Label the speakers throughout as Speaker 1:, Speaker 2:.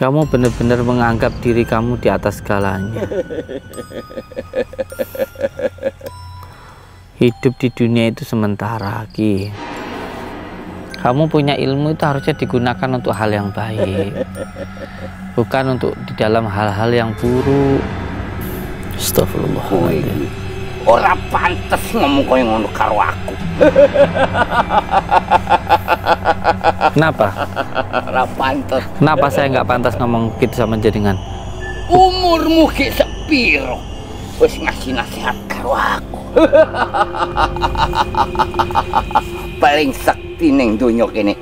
Speaker 1: Kamu benar-benar menganggap diri kamu di atas segalanya. Hidup di dunia itu sementara, Ki. Kamu punya ilmu itu harusnya digunakan untuk hal yang baik. Bukan untuk di dalam hal-hal yang buruk. Astagfirullahaladzim.
Speaker 2: Orang pantas ngomong kau yang karo aku.
Speaker 1: Kenapa? Ora pantes. Kenapa saya nggak pantas ngomong gitu sama jaringan?
Speaker 2: Umurmu ki sepiro? wes ngasih nasihat karo aku. Paling sakti neng ha ini.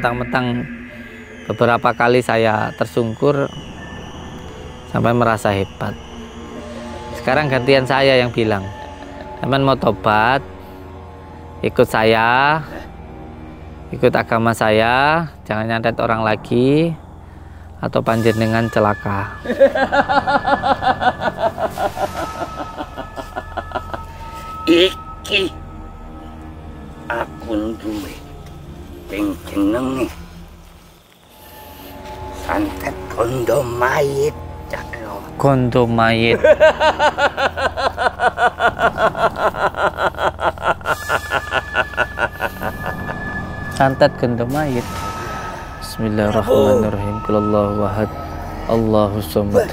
Speaker 1: mentang-mentang beberapa kali saya tersungkur sampai merasa hebat sekarang gantian saya yang bilang teman mau tobat ikut saya ikut agama saya jangan nyantet orang lagi atau panjenengan celaka
Speaker 2: iki aku dulu ping jenenge santet kondo mayit cak
Speaker 1: kondo mayit santet kondo mayit Bismillahirrahmanirrahim Kulallahu ahad Allahu somad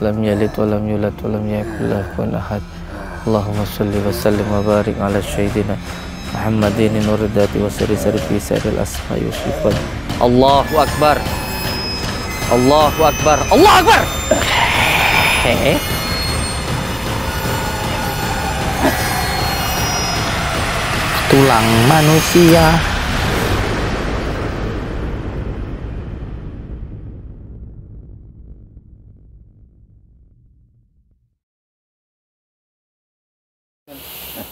Speaker 1: Lam yalid wa lam yulad wa lam yakul lahu ahad Allahumma salli wa sallim wa barik ala syaidina Muhammadin nuridati wa sari sari fi saril asma yusufat Allahu Akbar Allahu Akbar Allahu Akbar tulang manusia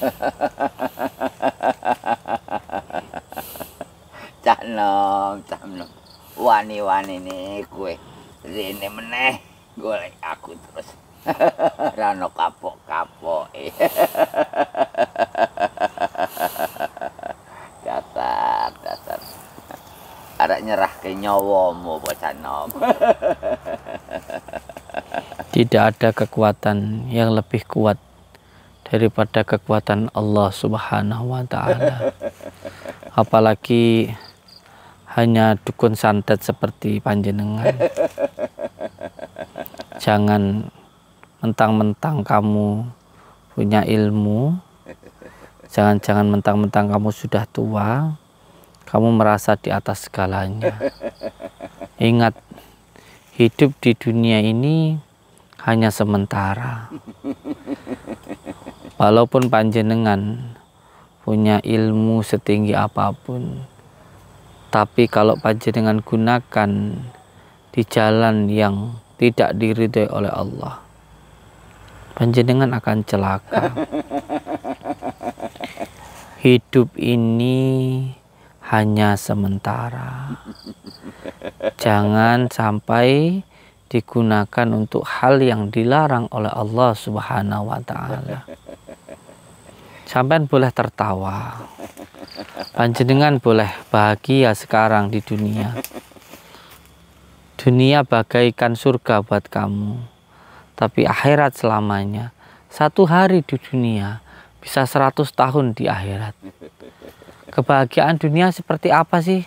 Speaker 1: ha ha ha
Speaker 2: Cak nom, cak nom. Wani-wani nih kue. Rene meneh golek aku terus. Rano kapok-kapok. E. dasar, dasar. Ada nyerah ke nyawamu bocah nom.
Speaker 1: Tidak ada kekuatan yang lebih kuat daripada kekuatan Allah Subhanahu wa taala. Apalagi hanya dukun santet seperti panjenengan. Jangan mentang-mentang kamu punya ilmu, jangan-jangan mentang-mentang kamu sudah tua, kamu merasa di atas segalanya. Ingat, hidup di dunia ini hanya sementara walaupun panjenengan punya ilmu setinggi apapun tapi kalau panjenengan gunakan di jalan yang tidak diridhoi oleh Allah panjenengan akan celaka hidup ini hanya sementara jangan sampai digunakan untuk hal yang dilarang oleh Allah Subhanahu wa taala sampean boleh tertawa panjenengan boleh bahagia sekarang di dunia dunia bagaikan surga buat kamu tapi akhirat selamanya satu hari di dunia bisa seratus tahun di akhirat kebahagiaan dunia seperti apa sih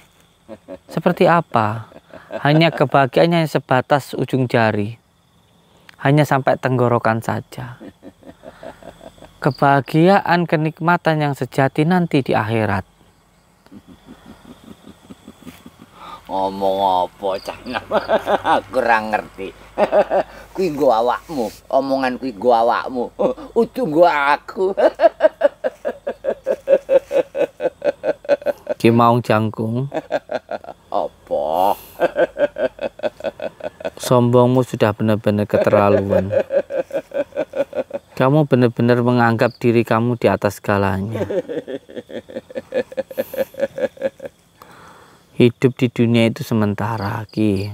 Speaker 1: seperti apa hanya kebahagiaannya sebatas ujung jari hanya sampai tenggorokan saja kebahagiaan, kenikmatan yang sejati nanti di akhirat.
Speaker 2: Omong apa cana? Kurang ngerti. Kui gua awakmu, omongan kui gua awakmu. Udu gua aku.
Speaker 1: Ki maung jangkung.
Speaker 2: Apa?
Speaker 1: Sombongmu sudah benar-benar keterlaluan. Kamu benar-benar menganggap diri kamu di atas segalanya. Hidup di dunia itu sementara, Ki.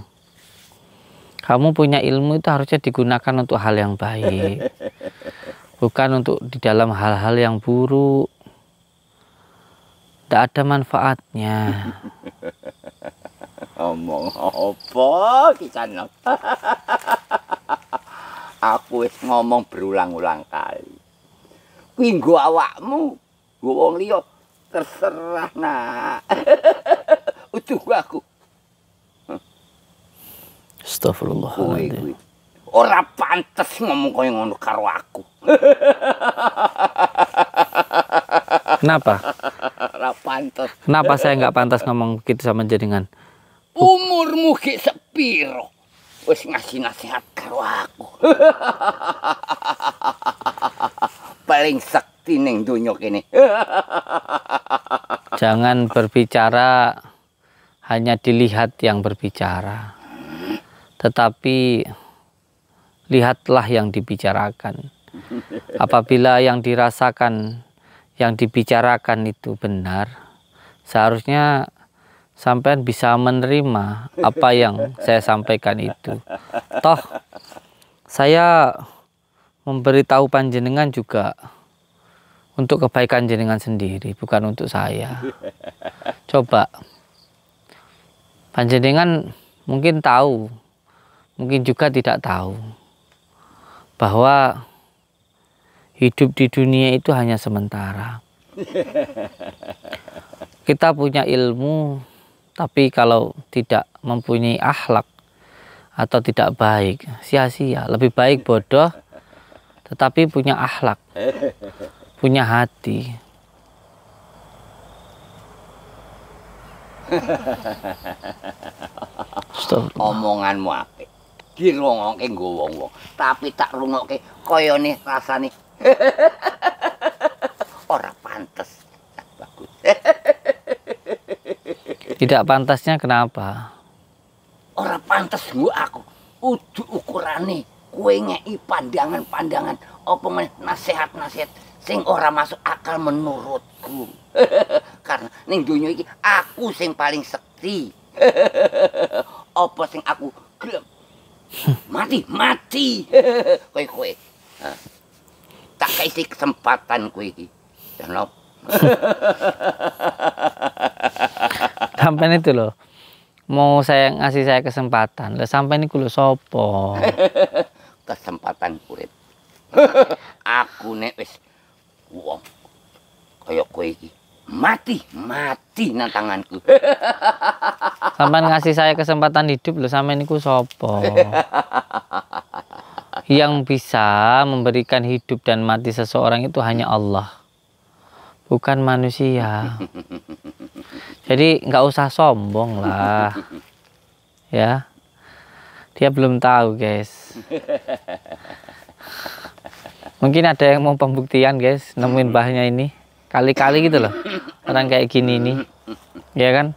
Speaker 1: Kamu punya ilmu itu harusnya digunakan untuk hal yang baik. Bukan untuk di dalam hal-hal yang buruk. Tidak ada manfaatnya.
Speaker 2: Omong apa, Ki Canop? Aku wis ngomong berulang-ulang kali. Kuwi nggo awakmu, nggo wong liya terserah nak. Utuh aku. Astagfirullahaladzim. Ora pantes ngomong koyo ngono karo aku.
Speaker 1: Kenapa?
Speaker 2: Ora pantes. Kenapa saya nggak
Speaker 1: pantas ngomong gitu sama jenengan?
Speaker 2: Umurmu ki sepiro? wis ngasih nasihat karo aku. Paling sakti ning donya kene.
Speaker 1: Jangan berbicara hanya dilihat yang berbicara. Tetapi lihatlah yang dibicarakan. Apabila yang dirasakan, yang dibicarakan itu benar, seharusnya sampean bisa menerima apa yang saya sampaikan itu. Toh saya memberitahu panjenengan juga untuk kebaikan jenengan sendiri, bukan untuk saya. Coba panjenengan mungkin tahu, mungkin juga tidak tahu bahwa hidup di dunia itu hanya sementara. Kita punya ilmu tapi kalau tidak mempunyai akhlak atau tidak baik, sia-sia. Lebih baik bodoh tetapi punya akhlak, punya hati.
Speaker 2: Omonganmu apik. Dirungokke nggo wong-wong, tapi tak rungokke kayane rasane. Ora pantes. Bagus.
Speaker 1: Tidak pantasnya kenapa?
Speaker 2: Orang pantas gua aku. Udu nih kue ngei pandangan-pandangan apa nasihat-nasihat sing orang masuk akal menurutku. Karena ning dunia ini aku sing paling sekti. apa sing aku gelap. mati mati kue kue tak kasih kesempatan kue ini. dan
Speaker 1: sampai itu loh mau saya ngasih saya kesempatan lah sampai ini kulo sopo
Speaker 2: kesempatan kulit aku nek wis wong kaya kowe iki mati mati nang tanganku
Speaker 1: sampean ngasih saya kesempatan hidup lo lho sampean niku sopo yang bisa memberikan hidup dan mati seseorang itu hanya Allah bukan manusia jadi nggak usah sombong lah. ya. Dia belum tahu, guys. Mungkin ada yang mau pembuktian, guys, nemuin hmm. bahnya ini. Kali-kali gitu loh. Orang kayak gini nih. Ya kan?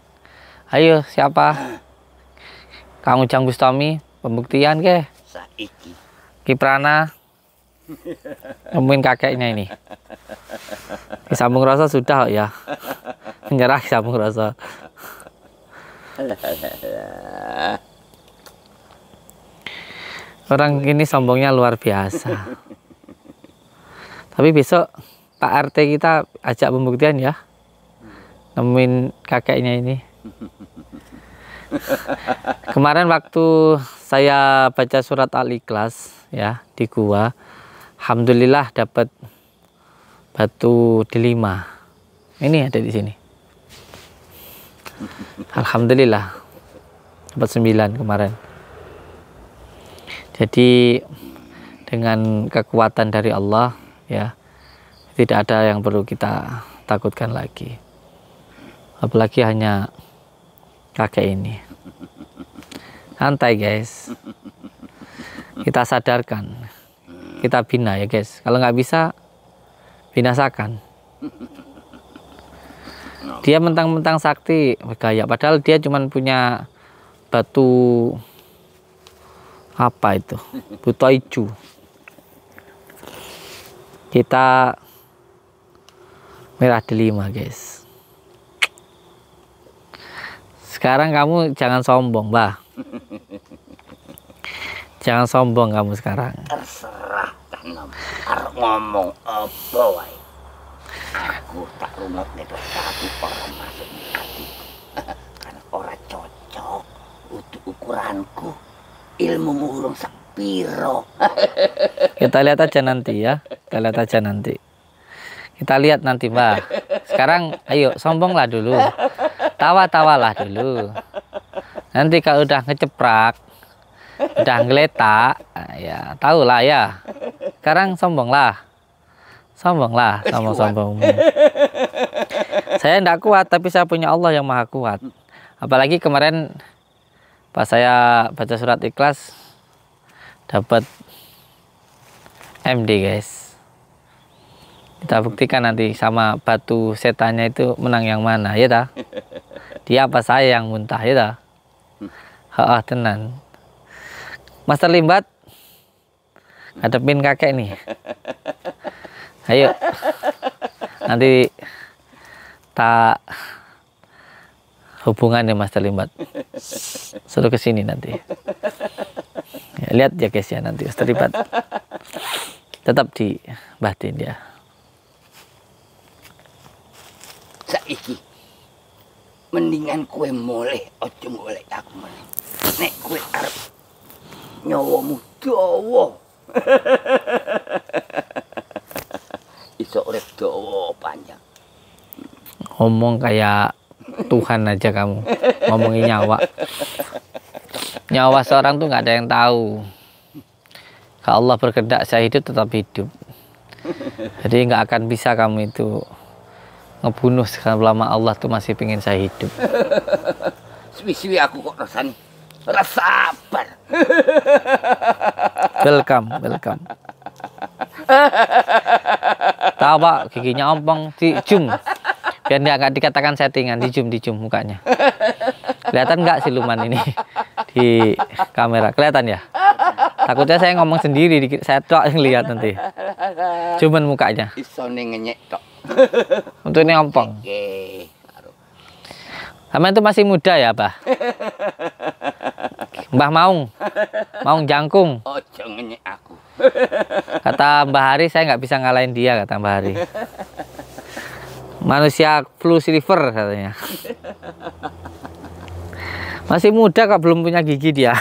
Speaker 1: Ayo, siapa? Kang Ujang Bustami, pembuktian guys.
Speaker 2: Saiki.
Speaker 1: Kiprana,
Speaker 2: nemuin kakeknya ini
Speaker 1: sambung rasa sudah ya menyerah sambung rasa orang ini sombongnya luar biasa tapi besok Pak RT kita ajak pembuktian ya nemuin kakeknya ini kemarin waktu saya baca surat al-ikhlas ya di gua Alhamdulillah dapat batu delima. Ini ada di sini. Alhamdulillah dapat sembilan kemarin. Jadi dengan kekuatan dari Allah ya tidak ada yang perlu kita takutkan lagi. Apalagi hanya kakek ini. Santai guys. Kita sadarkan kita bina ya guys. Kalau nggak bisa, binasakan. Dia mentang-mentang sakti bergaya, padahal dia cuma punya batu apa itu, batu icu. Kita merah delima guys. Sekarang kamu jangan sombong, bah. Jangan sombong kamu sekarang.
Speaker 2: Terserah kamu. Harus ngomong apa wae. Aku tak rumah gitu tapi orang masuk hati. Karena orang cocok untuk ukuranku. Ilmu urung sepiro.
Speaker 1: Kita lihat aja nanti ya. Kita lihat aja nanti. Kita lihat nanti, Mbak. Sekarang ayo sombonglah dulu. Tawa-tawalah dulu. Nanti kalau udah ngeceprak, udah ngeletak ya tahu lah ya sekarang eh, sombong lah sombong lah sama sombong saya tidak kuat tapi saya punya Allah yang maha kuat apalagi kemarin pas saya baca surat ikhlas dapat MD guys kita buktikan nanti sama batu setannya itu menang yang mana ya dah dia apa saya yang muntah ya dah, hmm. ha, -ha tenan Master Limbat ngadepin kakek nih ayo nanti tak hubungan ya Master Limbat suruh ke sini nanti ya, lihat ya guys ya nanti Master Limbat tetap di batin ya
Speaker 2: saiki mendingan kue mulai ojo mulai aku mulai nek kue arep nyawamu dawa. Iso urip dawa panjang.
Speaker 1: Ngomong kayak Tuhan aja kamu. Ngomongin nyawa. Nyawa seorang tuh nggak ada yang tahu. Kalau Allah berkehendak saya hidup tetap hidup. Jadi nggak akan bisa kamu itu ngebunuh sekarang lama Allah tuh masih pingin saya hidup.
Speaker 2: swi swi aku kok rasanya. Rasa welcome,
Speaker 1: welcome, welcome. Tawa giginya ompong dijum. Biar dia nggak dikatakan settingan, dijum dijum mukanya. Kelihatan nggak siluman ini di kamera? Kelihatan ya? Takutnya saya ngomong sendiri, saya tok yang lihat nanti. Cuman mukanya. Untuk ini ompong. Sama itu masih muda ya, pak? Mbah Maung. Maung Jangkung.
Speaker 2: Oh, jangan aku.
Speaker 1: Kata Mbah Hari saya nggak bisa ngalahin dia kata Mbah Hari. Manusia flu silver katanya. Masih muda kok belum punya gigi dia.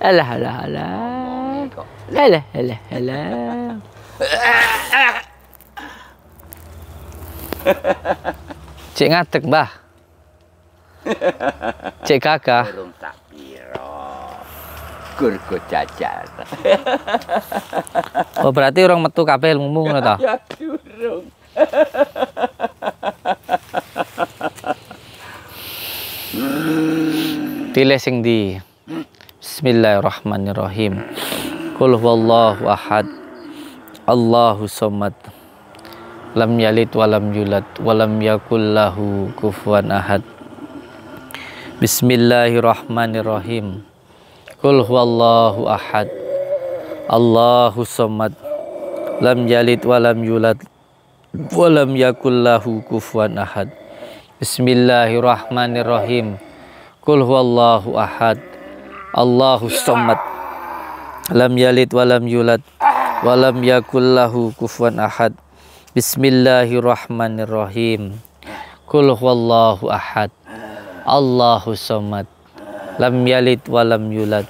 Speaker 1: alah alah alah. Alah alah alah. Cik ngadeg, Mbah. Cek kakak.
Speaker 2: Burung tak piro.
Speaker 1: Gurgo jajar. oh berarti orang metu kabeh ilmumu ngono ta?
Speaker 2: Ya durung.
Speaker 1: Pilih sing di Bismillahirrahmanirrahim. Qul huwallahu ahad. Allahu somad. Lam yalid walam yulad walam yakul lahu kufuwan ahad. Bismillahirrahmanirrahim. Qul huwallahu ahad. Allahu samad. Lam yalid wa lam yulad wa lam yakul lahu kufuwan ahad. Bismillahirrahmanirrahim. Qul huwallahu ahad. Allahu samad. Lam yalid wa lam yulad wa lam yakul lahu kufuwan ahad. Bismillahirrahmanirrahim. Qul huwallahu ahad. Allahu somad lam yalid walam yulad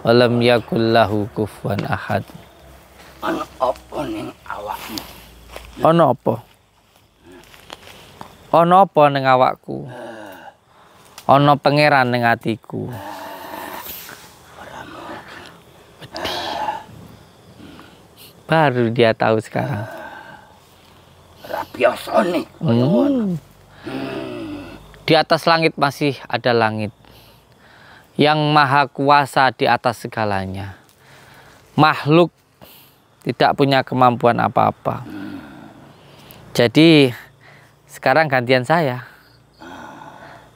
Speaker 1: walam yakul lahu kufuwan ahad
Speaker 2: ana apa ning awakmu
Speaker 1: ana apa ana apa ning awakku ana pangeran ning atiku baru dia tahu sekarang
Speaker 2: rabiasane
Speaker 1: hmm. Di atas langit masih ada langit. Yang maha kuasa di atas segalanya. Makhluk tidak punya kemampuan apa-apa. Jadi sekarang gantian saya.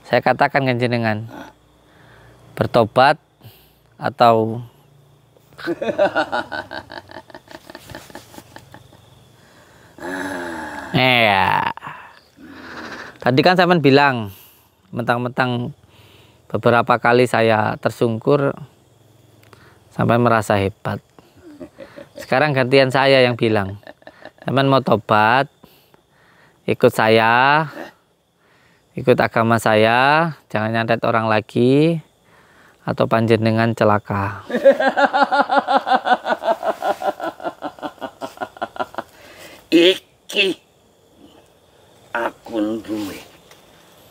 Speaker 1: Saya katakan dengan bertobat atau Iya. Tadi kan saya bilang mentang-mentang beberapa kali saya tersungkur sampai merasa hebat. Sekarang gantian saya yang bilang, teman mau tobat, ikut saya, ikut agama saya, jangan nyantet orang lagi, atau panjenengan celaka.
Speaker 2: Iki akun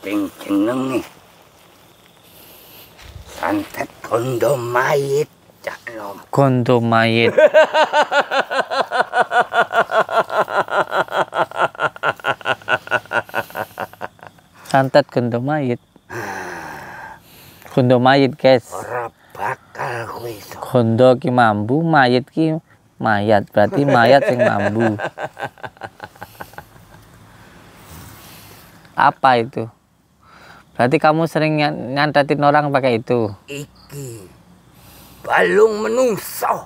Speaker 2: ping jenenge santet kondo mayit cak
Speaker 1: nom mayit santet kondo mayit kondo mayit guys bakal kondo ki mambu mayit ki mayat berarti mayat yang mambu apa itu Berarti kamu sering nyantetin orang pakai itu?
Speaker 2: Iki balung
Speaker 1: menungso.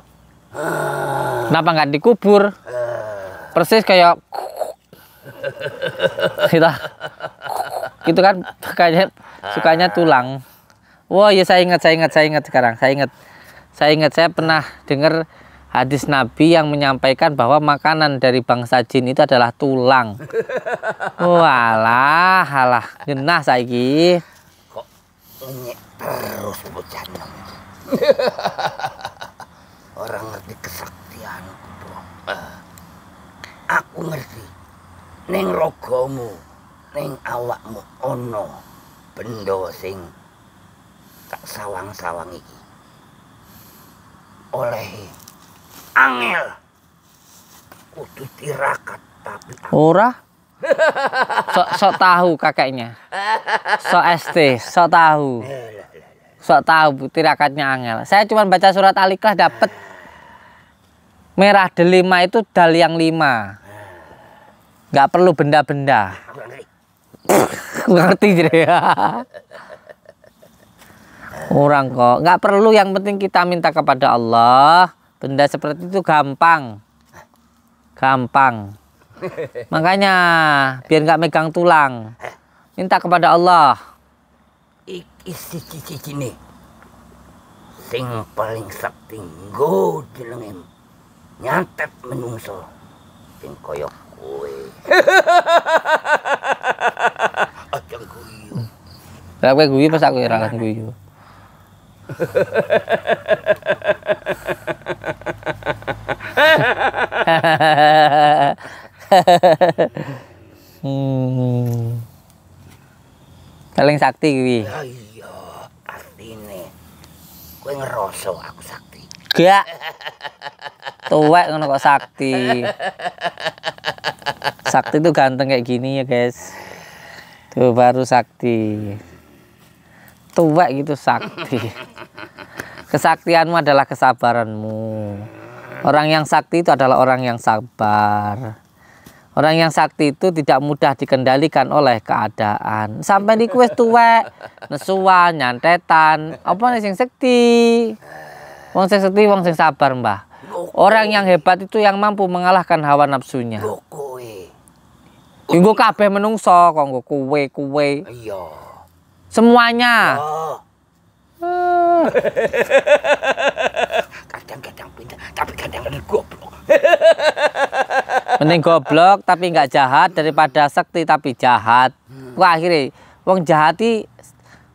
Speaker 1: Uh. Kenapa nggak dikubur? Uh. Persis kayak kita itu kan sukanya, sukanya tulang. Wah wow, ya saya ingat, saya ingat, saya ingat sekarang, saya ingat, saya ingat saya pernah dengar hadis Nabi yang menyampaikan bahwa makanan dari bangsa jin itu adalah tulang. Walah, oh, halah, genah saiki. Kok
Speaker 2: ini terus bercanda. Orang ngerti kesaktian eh. Aku ngerti. Neng rogomu, neng awakmu ono bendo sing tak sawang-sawang iki. Oleh angel. Kudu tirakat
Speaker 1: tapi ora sok sok tahu kakeknya sok ST sok tahu sok tahu tirakatnya angel saya cuma baca surat alikah dapat merah delima itu dal yang lima nggak perlu benda-benda ngerti jadi ya orang kok nggak perlu yang penting kita minta kepada Allah benda seperti itu gampang gampang
Speaker 2: makanya
Speaker 1: biar nggak megang tulang minta kepada Allah isi cici ini
Speaker 2: sing paling sakti nggo nyantet menungso sing koyok kue. aja
Speaker 1: guyu pas aku guyu
Speaker 2: hmm.
Speaker 1: Paling sakti kuwi. iya,
Speaker 2: artine. Kowe ngeroso aku
Speaker 1: sakti. Gak. Tuwek ngono kok sakti. Sakti itu ganteng kayak gini ya, guys. Tuh baru sakti tuwek gitu sakti. Kesaktianmu adalah kesabaranmu. Orang yang sakti itu adalah orang yang sabar. Orang yang sakti itu tidak mudah dikendalikan oleh keadaan. Sampai di kue tuwek, nesuan, nyantetan, apa nih sing sekti? Wong sing sekti, wong sing sabar, Mbah. Orang yang hebat itu yang mampu mengalahkan hawa nafsunya. Gue kabeh menungso kok gue kue kue. Iya. Semuanya. Oh. kadang kadang oh. pintar, tapi kadang-kadang goblok. Mending goblok tapi nggak jahat daripada sakti tapi jahat. Hmm. Wah, akhirnya wong jahati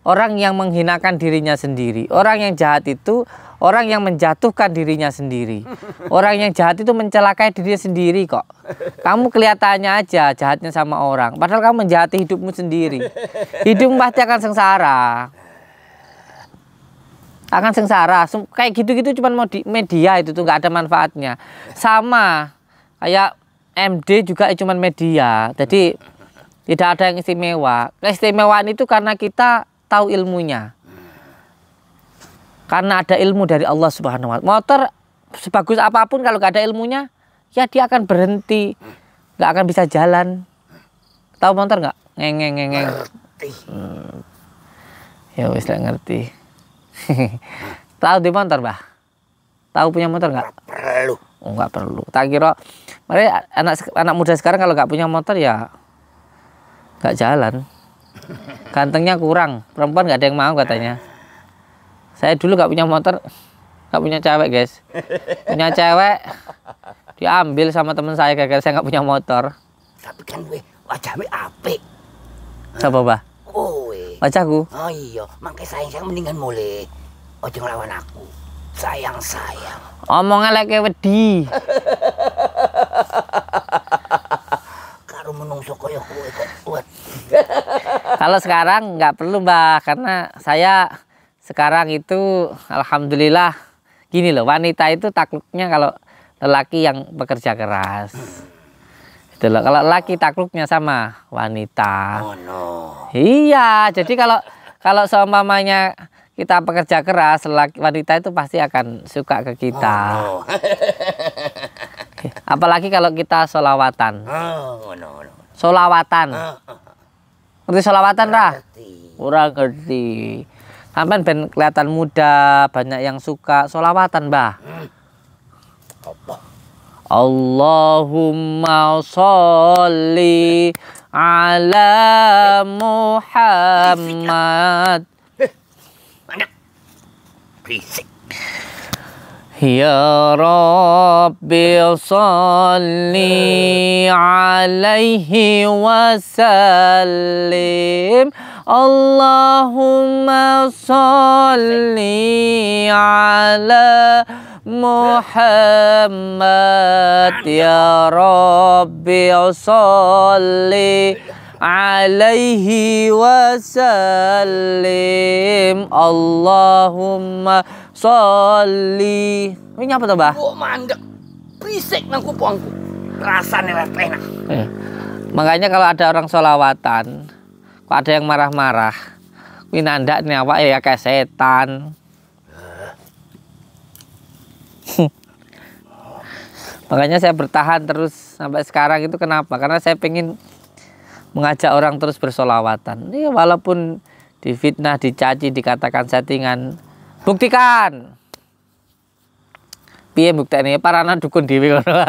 Speaker 1: orang yang menghinakan dirinya sendiri. Orang yang jahat itu Orang yang menjatuhkan dirinya sendiri. Orang yang jahat itu mencelakai dirinya sendiri kok. Kamu kelihatannya aja jahatnya sama orang. Padahal kamu menjahati hidupmu sendiri. Hidupmu pasti akan sengsara. Akan sengsara. Kayak gitu-gitu cuma di media itu tuh nggak ada manfaatnya. Sama kayak MD juga cuma media. Jadi tidak ada yang istimewa. Keistimewaan itu karena kita tahu ilmunya. Karena ada ilmu dari Allah Subhanahu wa taala. Motor sebagus apapun kalau nggak ada ilmunya, ya dia akan berhenti, nggak akan bisa jalan. Tahu motor nggak? Ngeng ngeng Hmm. Ya wis ngerti. Tahu di motor, bah Tahu punya motor nggak? Perlu. Oh, nggak perlu. Tak kira mereka anak anak muda sekarang kalau nggak punya motor ya nggak jalan. Gantengnya kurang. Perempuan nggak ada yang mau katanya saya dulu nggak punya motor nggak punya cewek guys punya cewek diambil sama teman saya gara saya nggak punya motor tapi
Speaker 2: kan gue wajahnya
Speaker 1: apik siapa bah kowe oh, wajahku
Speaker 2: oh iya makanya sayang saya mendingan mulai ojo ngelawan aku sayang sayang
Speaker 1: omongnya lagi wedi kalau sekarang nggak perlu mbak karena saya sekarang itu alhamdulillah gini loh wanita itu takluknya kalau lelaki yang bekerja keras itu loh kalau laki takluknya sama wanita oh no iya jadi kalau kalau mamanya kita bekerja keras lelaki wanita itu pasti akan suka ke kita oh, no. apalagi kalau kita solawatan oh, no, no. solawatan ah, ah, ah. ngerti solawatan rah kurang ngerti Sampai ben kelihatan muda, banyak yang suka solawatan, Mbah. Allahumma sholli ala Muhammad. Ya Rabbi salli alaihi wasallim. sallim Allahumma salli ala Muhammad ya Rabbi salli alaihi wasallim Allahumma salli Ini apa tuh bah? Oh
Speaker 2: mandek Prisik nang kupuangku Rasanya letleh nah
Speaker 1: eh, Makanya kalau ada orang solawatan Pak ada yang marah-marah. Kuwi nandak nih awak ya kayak setan. Makanya saya bertahan terus sampai sekarang itu kenapa? Karena saya pengen mengajak orang terus bersolawatan. Ini iya, walaupun difitnah, dicaci, dikatakan settingan, buktikan. Piye buktinya? Parana dukun dewi kono.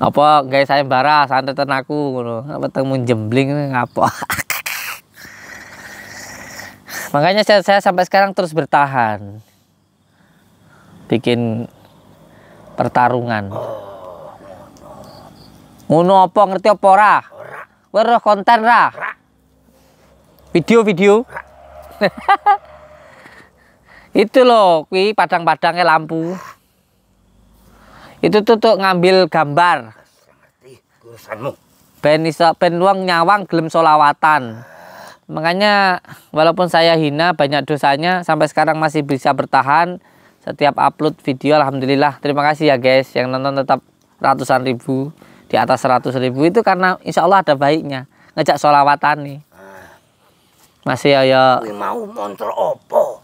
Speaker 1: apa guys saya bara santet aku ngono ketemu jembling ngapa makanya saya, saya sampai sekarang terus bertahan bikin pertarungan ngono apa ngerti apa ora ora konten ra video-video itu loh kui padang-padangnya lampu itu tuh, tuh ngambil gambar. Ben iso ben wong nyawang gelem solawatan. Makanya walaupun saya hina banyak dosanya sampai sekarang masih bisa bertahan setiap upload video alhamdulillah. Terima kasih ya guys yang nonton tetap ratusan ribu di atas seratus ribu itu karena insya Allah ada baiknya ngejak solawatan nih ah. masih ya ya
Speaker 2: mau montol opo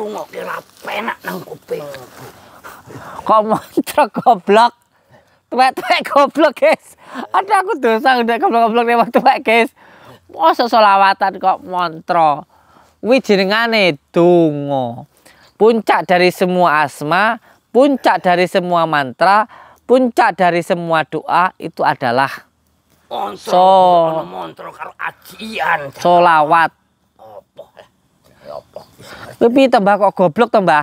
Speaker 2: ngrungokke ra penak nang kuping.
Speaker 1: Kok montrok goblok. Tuwek-tuwek goblok, guys. Ada aku dosa udah goblok-goblok lewat tuwek, guys. Masa selawatan kok montro. Kuwi jenengane donga. Puncak dari semua asma, puncak dari semua mantra, puncak dari semua doa itu adalah montro, so, montro
Speaker 2: karo ajian. Solawat. Ya apa?
Speaker 1: tambah kok goblok tambah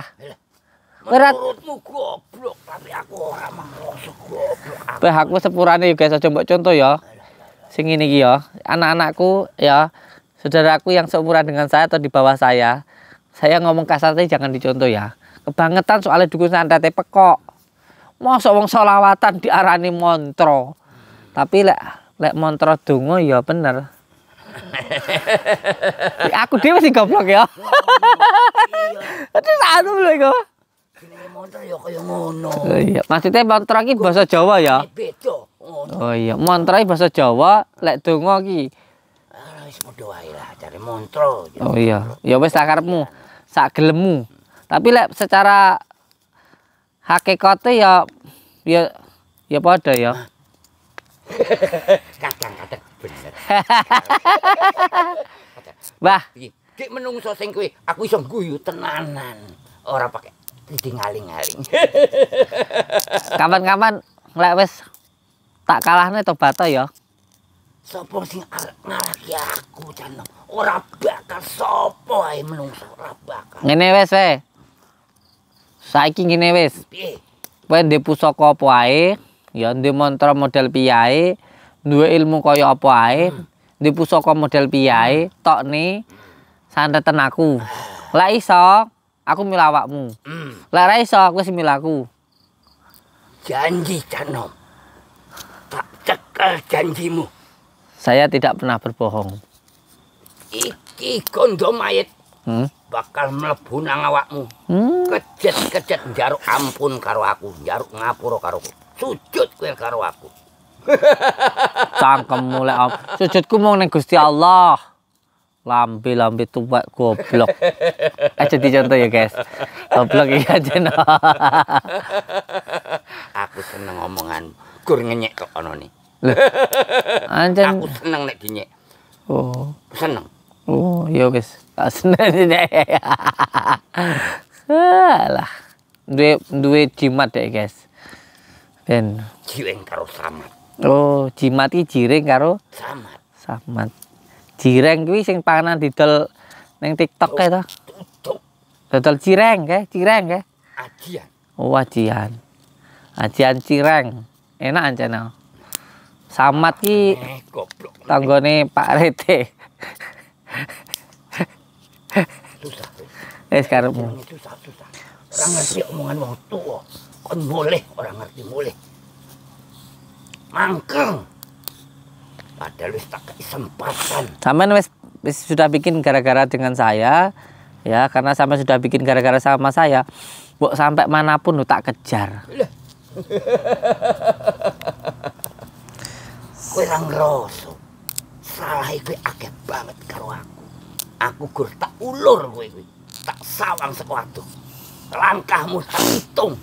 Speaker 1: menurutmu
Speaker 2: goblok, tapi aku orang merasa goblok.
Speaker 1: Bah aku sepurane yo saya coba contoh ya. Sing ini ya, anak-anakku ya, saudaraku yang seumuran dengan saya atau di bawah saya, saya ngomong kasar tadi jangan dicontoh ya. Kebangetan soalnya dukun santai pekok. Masa wong solawatan diarani montro. Tapi lek lek montro dungo ya bener
Speaker 2: aku dia sih goblok
Speaker 1: ya. Terus anu lho iku. Montor
Speaker 2: ya kaya ngono.
Speaker 1: Iya, maksudnya montor iki Jawa ya. Eh, beda Oh iya, montor bahasa Jawa lek donga iki. Ah, wis
Speaker 2: padha wae lah cari montor.
Speaker 1: Oh iya, ya wis sakarepmu, sak Tapi lek secara hakikate ya ya ya padha ya.
Speaker 2: Kadang-kadang Mbah, iki menungso sing kuwi aku iso guyu tenanan. Ora pakai tidi ngaling
Speaker 1: Kapan-kapan lek wis tak kalahne tobat ya.
Speaker 2: Sopo sing ngalahi aku, Jan? Ora bakal sopo ae menungso ora bakal.
Speaker 1: Ngene wis, we. Eh. Saiki ngene wis. Piye? Kowe ndek pusaka apa ae? Ya ndek mantra model piyae. dua ilmu kaya apa ae, hmm. di pusaka model piyai tok hmm. tokne santetan aku. Lah oh. iso, aku milawakmu awakmu. Hmm. Lah ra iso, kowe sing aku. Janji Canom. Tak cekel janjimu. Saya tidak pernah berbohong.
Speaker 2: Iki gondo mayit. Hmm? bakal mlebu nang awakmu. Hmm. Kejet-kejet njaruk ampun karo aku, jaruk ngapura karo aku. Sujud kowe karo aku.
Speaker 1: Cangkem mulai om. Sujudku mau neng Gusti Allah. Lambi lambi tuh tuwek goblok. Eh jadi contoh ya guys. Goblok iya aja nih. Aku seneng
Speaker 2: omongan. Gur
Speaker 1: ngenyek kok ono nih. Anjen. Aku
Speaker 2: seneng nek dinyek.
Speaker 1: Oh. Seneng. Oh, iya guys. Tak seneng nek. Alah. duit duit jimat ya guys. Ben jiweng karo slamet. Oh, jimati jiring karo samat. Samat. Jireng kuwi sing panganan didol ning TikTok kae to. Dodol cireng kae, cireng kae. Ajian. Oh, ajian. Ajian cireng. Enak ancana. Samat ki eh, tanggone Pak Rete. Susah. Wis karepmu. Susah, susah. Orang ngerti omongan waktu,
Speaker 2: tuwa. Kon mulih ora ngerti boleh?
Speaker 1: Mangkel,
Speaker 2: padahal wis tak kesempatan
Speaker 1: sampean wis, sudah bikin gara-gara dengan saya ya karena sama sudah bikin gara-gara sama saya buk sampai manapun lu tak kejar
Speaker 2: kurang rosso salah itu akeh banget karo aku aku gur tak ulur gue, tak sawang sekuatu langkahmu tak hitung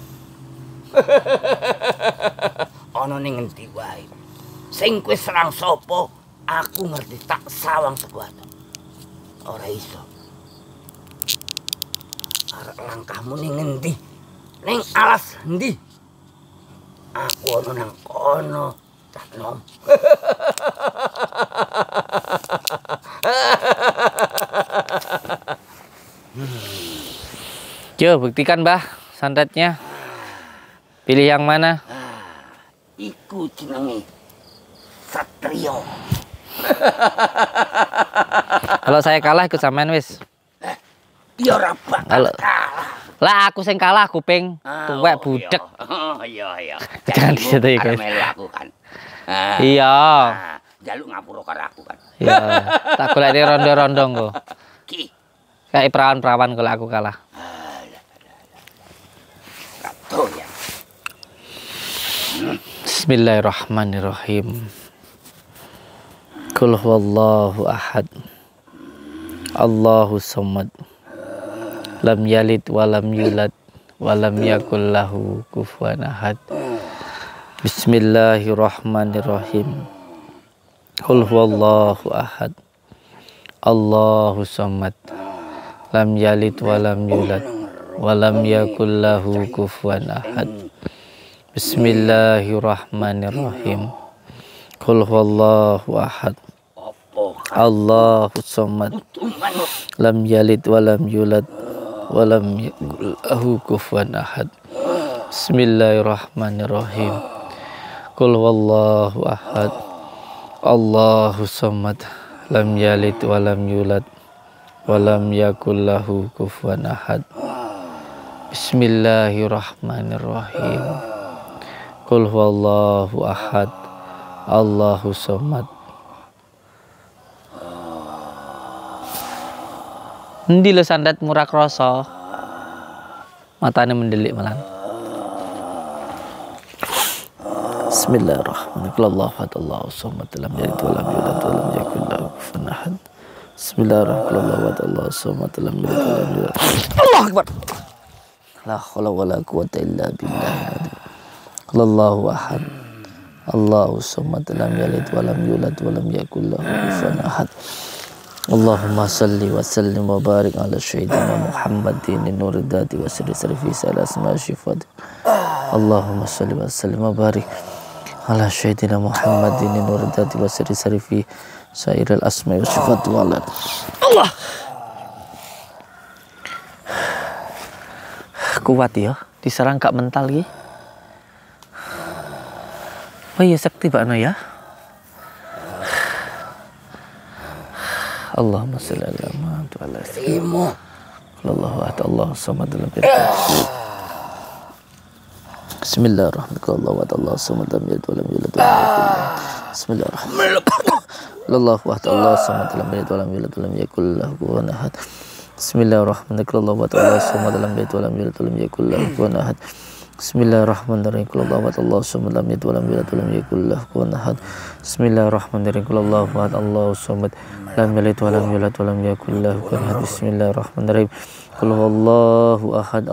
Speaker 2: ana ning ngendi wae. Sing kuwi serang sapa, aku ngerti tak sawang sebuah. Ora iso. Arek langkahmu ning ngendi, Ning alas ngendi? Aku ana nang kono. Cak nom.
Speaker 1: Yo, buktikan, Bah, santetnya. Pilih yang mana? Ah.
Speaker 2: Iku jenenge Satrio.
Speaker 1: Kalau saya kalah ikut sampean wis. Eh, iya ora bakal kalah. Lah aku sing kalah kuping, ah, tuwek oh, iya. budek. Oh iya iya. Jangan disitu ya, guys. aku kan. iya. Ah,
Speaker 2: jaluk ngapura karo aku kan. Iya. tak golek
Speaker 1: rondo-rondo engko. Ki. Kayak perawan-perawan kalau aku kalah. Alah. Ratu ya. Hmm. Bismillahirrahmanirrahim. Kul huwallahu ahad. Allahu samad. Lam yalid walam yulad Walam lam yakul lahu kufuwan ahad. Bismillahirrahmanirrahim. Kul huwallahu ahad. Allahu samad. Lam yalid walam yulad Walam lam yakul lahu kufuwan ahad. Bismillahirrahmanirrahim. Qul huwallahu ahad. Allahu samad. Lam yalid wa lam yulad wa lam yakul lahu kufuwan ahad. Bismillahirrahmanirrahim. Qul huwallahu ahad. Allahu samad. Lam yalid wa lam yulad wa lam yakul lahu kufuwan ahad. Bismillahirrahmanirrahim. Qul huwallahu ahad Allahu somad Endi lo sandat murah mendelik malan Bismillahirrahmanirrahim Allahu ahad Allahu somad Lam yalid wa lam yulad wa lam yakun lahu kufuwan ahad Bismillahirrahmanirrahim Allahu somad Lam yalid wa lam Allahu ahad. Allahu samad lam yalid wa lam yulad wa lam yakul lahu kufuwan ahad. Allahumma salli wa sallim wa barik ala sayyidina Muhammadin nur Dadi wa sirri Sirfi sala asma syifat. Allahumma salli wa sallim wa barik ala sayyidina Muhammadin nur Dadi wa sirri Sirfi sairal asma wa syifat wa ala. Allah. Kuat ya, diserang kak mental gitu Oh iya safety Pak Noya. Allahumma
Speaker 2: salli ala Muhammad wa ala sallimu. Allahu wa ta'ala somad lam
Speaker 1: Bismillahirrahmanirrahim. Allahu wa ta'ala somad lam Bismillahirrahmanirrahim. Allahu wa ta'ala somad lam Bismillahirrahmanirrahim. Allahu wa ta'ala somad lam Bismillahirrahmanirrahim. Bismillahirrahmanirrahim. Qul huwallahu samad, lam yalid walam yulad walam yakul lahu kufuwan ahad. Bismillahirrahmanirrahim. Qul huwallahu samad, lam yalid walam yulad walam yakul lahu kufuwan ahad. Bismillahirrahmanirrahim. Qul huwallahu ahad,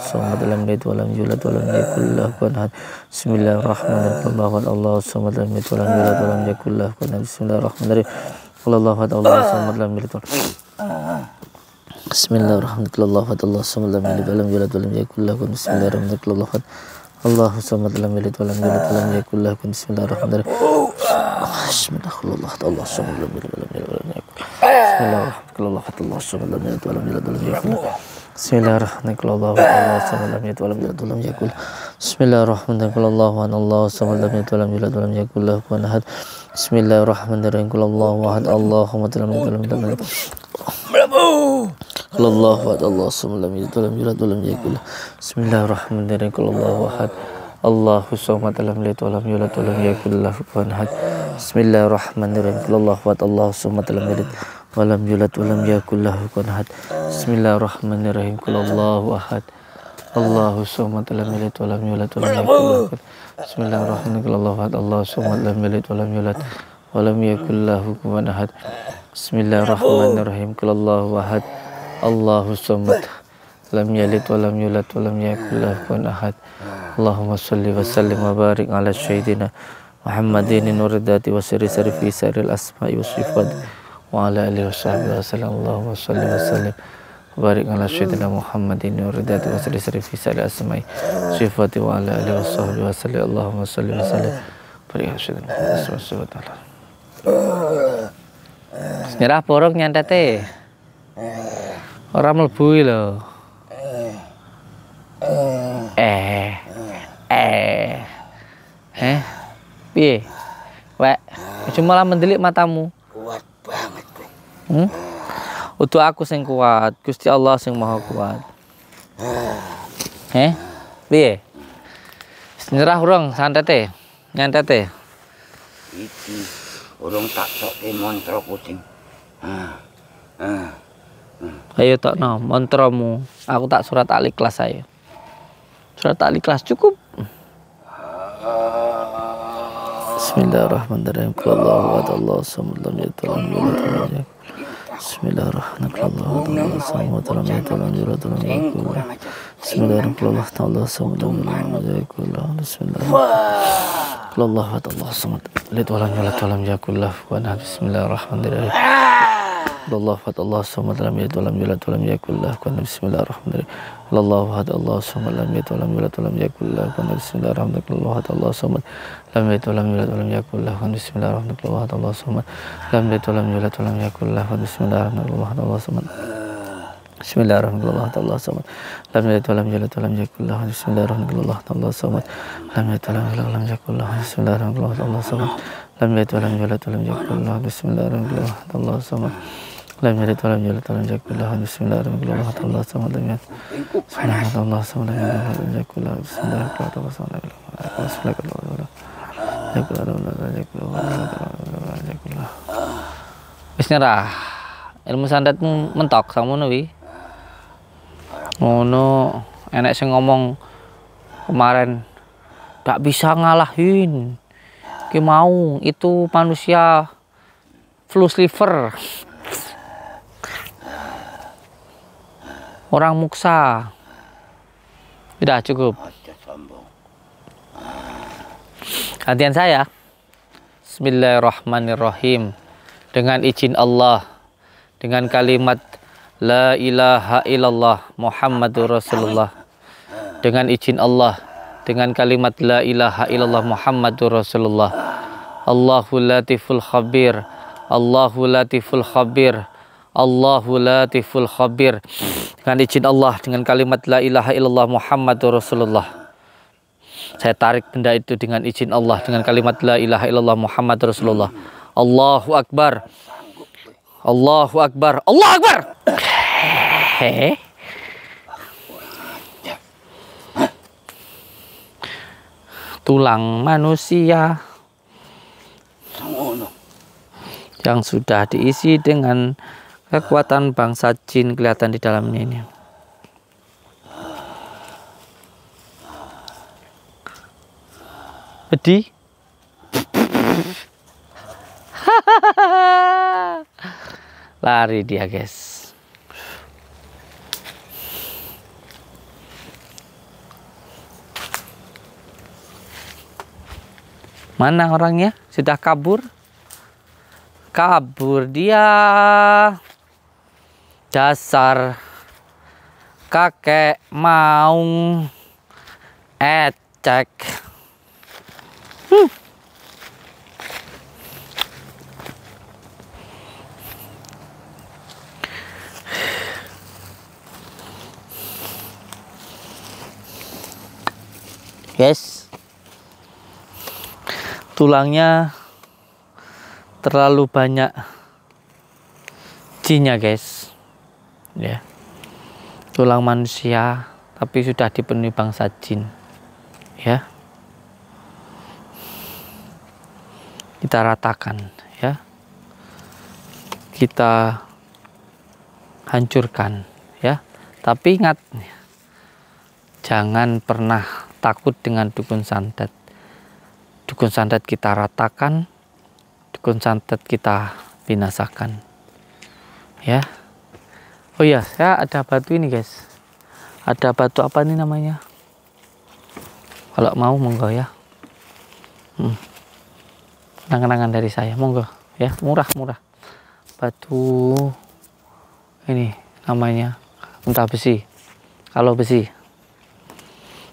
Speaker 1: samad, lam yalid walam yulad walam yakul lahu kufuwan ahad. Bismillahirrahmanirrahim. Qul huwallahu samad, lam yalid walam yulad walam yakul lahu kufuwan ahad. Bismillahirrahmanirrahim. Qul huwallahu ahad, samad, lam yalid walam yulad walam yakul lahu kufuwan ahad. Bismillahirrahmanirrahim. Allahumma قال الله أحد الله الصمد لم يلد ولم يولد ولم يكن له بسم الله الرحمن الرحيم قال الله أحد الله الصمد لم يلد ولم يولد ولم يكن له كفوا أحد بسم الله الرحمن الرحيم قال الله أحد الله الصمد لم يلد ولم يولد ولم يكن له كفوا أحد بسم الله الرحمن الرحيم قل الله أحد الله الصمد لم يلد ولم يولد ولم يكن له كفوا بسم الله الرحمن الرحيم قل الله أحد الله الصمد لم يلد ولم يولد ولم يكن له كفوا أحد بسم الله الرحمن الرحيم قل الله أحد Allahu samad lam yalid wa lam yulad wa lam yakul lahu kufuwan ahad Allahumma shalli wa sallim wa barik ala sayyidina Muhammadin nuridati wa sirri sirri fi sirril asma'i wa sifat wa ala alihi wa sahbihi wa sallam Allahumma shalli wa sallim barik ala sayyidina Muhammadin nuridati wa sirri sirri fi sirril asma'i sifati wa ala alihi wa sahbihi wa sallam Allahumma shalli wa sallim barik ala sayyidina Muhammadin nuridati wa sirri sirri fi
Speaker 2: sirril
Speaker 1: Nyerah porok nyantai e. Orang melbuil lo eh eh eh. eh. eh. eh. Piye? Wek, cuma malah mendelik matamu. Kuat banget, Bro. Hmm? utuh aku sing kuat, Gusti Allah sing Maha Kuat. Eh? Piye? Nyerah urung santete. Nyantete.
Speaker 2: Iki urung tak sok montro kucing. Ah.
Speaker 1: Ah ayo tak no montromu aku tak surat al saya surat al cukup Bismillahirrahmanirrahim. Allahu akbar. Allahu samad. Lam yalid walam yulad. Bismillahirrahmanirrahim. Allahu samad. Lam Bismillahirrahmanirrahim. Allahu samad. Lam Bismillahirrahmanirrahim. Bismillahirrahmanirrahim. الله أحد الله الصمد لم يلد ولم يولد ولم يكن له كفوا بسم الله الرحمن الرحيم الله أحد الله الصمد لم يلد ولم يولد ولم يكن له كفوا بسم الله الرحمن الرحيم الله أحد الله الصمد لم يلد ولم يولد ولم يكن له كفوا بسم الله الرحمن الرحيم الله أحد الله الصمد لم يلد ولم يولد ولم يكن له كفوا بسم الله الرحمن الرحيم الله أحد الله الصمد بسم الله الرحمن الرحيم الله الله الصمد لم يلد ولم يولد ولم يكن له بسم الله الرحمن الرحيم الله الله الصمد لم يلد ولم يولد ولم يكن له بسم الله الرحمن الرحيم الله الصمد لم يلد ولم يولد ولم يكن له بسم الله الرحمن الرحيم الله الصمد لم يلد ولم يولد ولم يكن له بسم الله الرحمن الرحيم سبحان ilmu santet mentok sama nabi ngono enek sing ngomong kemarin tak bisa ngalahin ki mau itu manusia flu sliver orang muksa sudah cukup ah. Gantian saya Bismillahirrahmanirrahim Dengan izin Allah Dengan kalimat La ilaha illallah Muhammadur Rasulullah Dengan izin Allah Dengan kalimat La ilaha illallah Muhammadur Rasulullah Allahu latiful khabir Allahu latiful khabir Allahu latiful khabir. Dengan izin Allah dengan kalimat la ilaha illallah Muhammadur Rasulullah. Saya tarik benda itu dengan izin Allah dengan kalimat la ilaha illallah Muhammadur Rasulullah. Allahu akbar. Allahu akbar. Allahu akbar. tulang manusia yang sudah diisi dengan Kekuatan bangsa jin kelihatan di dalamnya ini. Pedih. Lari dia, guys. Mana orangnya? Sudah kabur? Kabur dia dasar kakek mau ecek hmm. Yes. tulangnya terlalu banyak cinya guys ya tulang manusia tapi sudah dipenuhi bangsa jin ya kita ratakan ya kita hancurkan ya tapi ingat jangan pernah takut dengan dukun santet dukun santet kita ratakan dukun santet kita binasakan ya oh iya saya ada batu ini guys ada batu apa nih namanya kalau mau monggo ya hmm. kenangan dari saya monggo ya murah-murah batu ini namanya entah besi kalau besi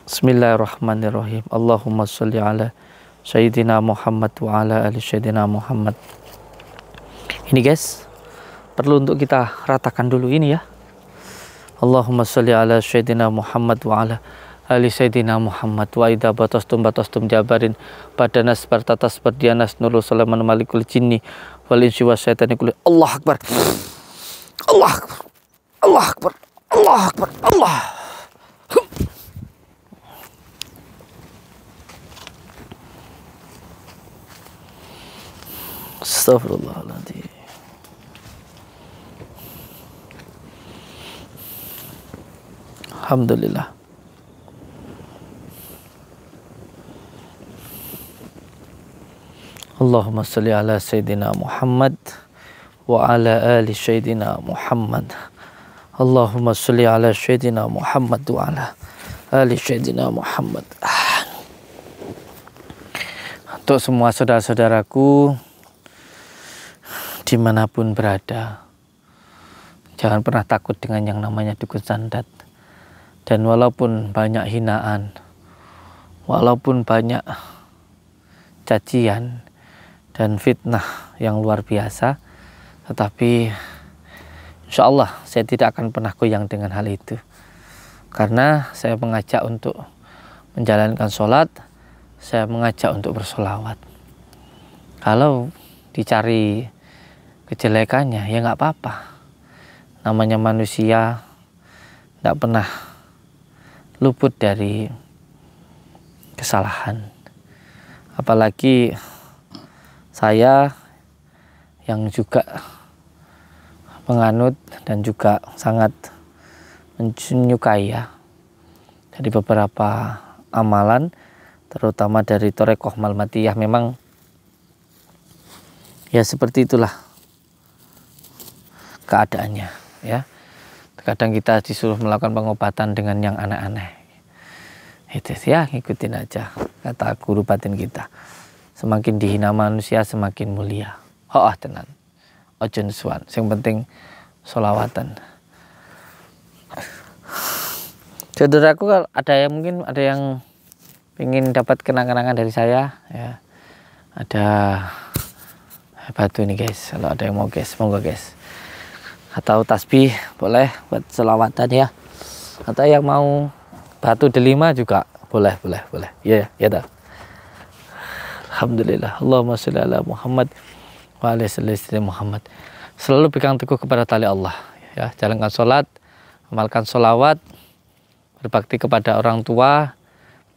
Speaker 1: Bismillahirrahmanirrahim Allahumma sholli ala Sayyidina Muhammad wa ala ali Sayyidina Muhammad ini guys perlu untuk kita ratakan dulu ini ya. Allahumma salli ala Sayyidina Muhammad wa ala ali Sayyidina Muhammad wa idha batastum batastum jabarin badanas bartatas bardianas nurul salaman malikul jinni wal insi wa syaitani kulli Allah Akbar
Speaker 2: Allah Akbar Allah Akbar Allah Akbar Allah
Speaker 1: Astaghfirullahaladzim. Alhamdulillah. Allahumma salli ala Sayyidina Muhammad wa ala ali Sayyidina Muhammad. Allahumma salli ala Sayyidina Muhammad wa ala ali Sayyidina Muhammad. Untuk semua saudara-saudaraku dimanapun berada, jangan pernah takut dengan yang namanya dukun sandat dan walaupun banyak hinaan, walaupun banyak cacian dan fitnah yang luar biasa, tetapi insya Allah saya tidak akan pernah goyang dengan hal itu. Karena saya mengajak untuk menjalankan sholat, saya mengajak untuk bersolawat. Kalau dicari kejelekannya, ya nggak apa-apa. Namanya manusia, nggak pernah luput dari kesalahan. Apalagi saya yang juga penganut dan juga sangat menyukai ya dari beberapa amalan terutama dari Torekoh Malmatiyah memang ya seperti itulah keadaannya ya kadang kita disuruh melakukan pengobatan dengan yang aneh-aneh itu ya ngikutin aja kata guru batin kita semakin dihina manusia semakin mulia oh, oh tenan ojo yang penting solawatan saudaraku kalau ada yang mungkin ada yang ingin dapat kenang-kenangan dari saya ya ada batu ini guys kalau ada yang mau guys monggo guys atau tasbih boleh buat selawatan ya atau yang mau batu delima juga boleh boleh boleh ya yeah, ya yeah, dah Alhamdulillah Allahumma sholli ala Muhammad wa ala Muhammad selalu pegang teguh kepada tali Allah ya jalankan sholat amalkan sholawat berbakti kepada orang tua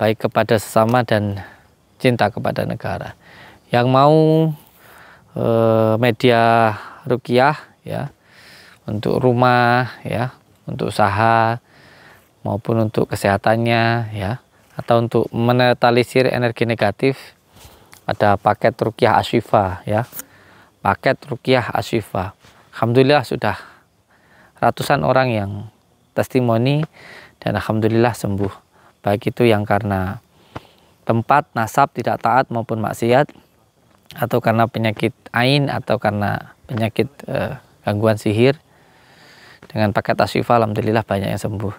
Speaker 1: baik kepada sesama dan cinta kepada negara yang mau eh, media rukiah ya untuk rumah ya, untuk usaha maupun untuk kesehatannya ya, atau untuk menetalisir energi negatif ada paket rukiah asyifa ya. Paket rukiah asyifa. Alhamdulillah sudah ratusan orang yang testimoni dan alhamdulillah sembuh. Baik itu yang karena tempat nasab tidak taat maupun maksiat atau karena penyakit ain atau karena penyakit eh, gangguan sihir dengan paket asyifa alhamdulillah banyak yang sembuh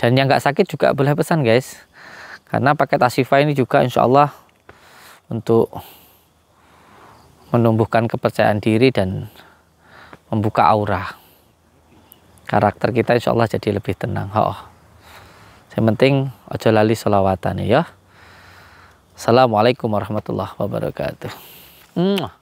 Speaker 1: dan yang nggak sakit juga boleh pesan guys karena paket asyifa ini juga insya Allah untuk menumbuhkan kepercayaan diri dan membuka aura karakter kita insya Allah jadi lebih tenang oh yang penting ojo lali solawatan ya Assalamualaikum warahmatullahi wabarakatuh.